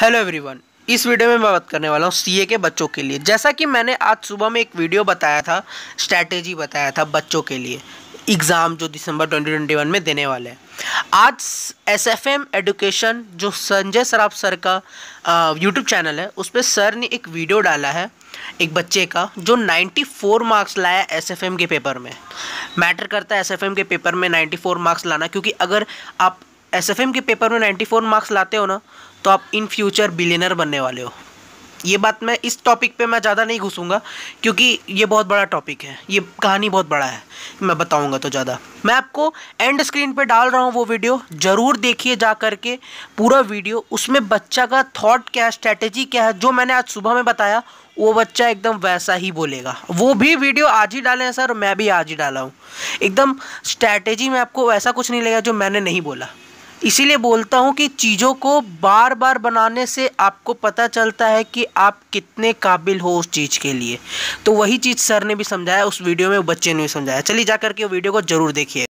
hello everyone इस video में मैं बात करने वाला हूँ सीए के बच्चों के लिए जैसा कि मैंने आज सुबह में एक वीडियो बताया था स्ट्रैटेजी बताया था बच्चों के लिए एग्ज़ाम जो दिसंबर 2021 में देने वाले हैं आज एसएफएम एजुकेशन जो संजय सराफ सर का यूट्यूब चैनल है उस पर सर ने एक वीडियो डाला है एक बच्चे का जो 94 मार्क्स लाया एस के पेपर में मैटर करता है एस के पेपर में 94 मार्क्स लाना क्योंकि अगर आप एसएफएम के पेपर में 94 मार्क्स लाते हो ना तो आप इन फ्यूचर बिलियनर बनने वाले हो ये बात मैं इस टॉपिक पे मैं ज़्यादा नहीं घुसूँगा क्योंकि ये बहुत बड़ा टॉपिक है ये कहानी बहुत बड़ा है मैं बताऊँगा तो ज़्यादा मैं आपको एंड स्क्रीन पे डाल रहा हूँ वो वीडियो ज़रूर देखिए जा करके पूरा वीडियो उसमें बच्चा का थॉट क्या है स्ट्रैटेजी क्या है जो मैंने आज सुबह में बताया वो बच्चा एकदम वैसा ही बोलेगा वो भी वीडियो आज ही डाले हैं सर मैं भी आज ही डाला हूँ एकदम स्ट्रैटेजी में आपको ऐसा कुछ नहीं लगेगा जो मैंने नहीं बोला इसीलिए बोलता हूँ कि चीज़ों को बार बार बनाने से आपको पता चलता है कि आप कितने काबिल हो उस चीज़ के लिए तो वही चीज़ सर ने भी समझाया उस वीडियो में बच्चे ने भी समझाया चलिए जा करके वीडियो को ज़रूर देखिए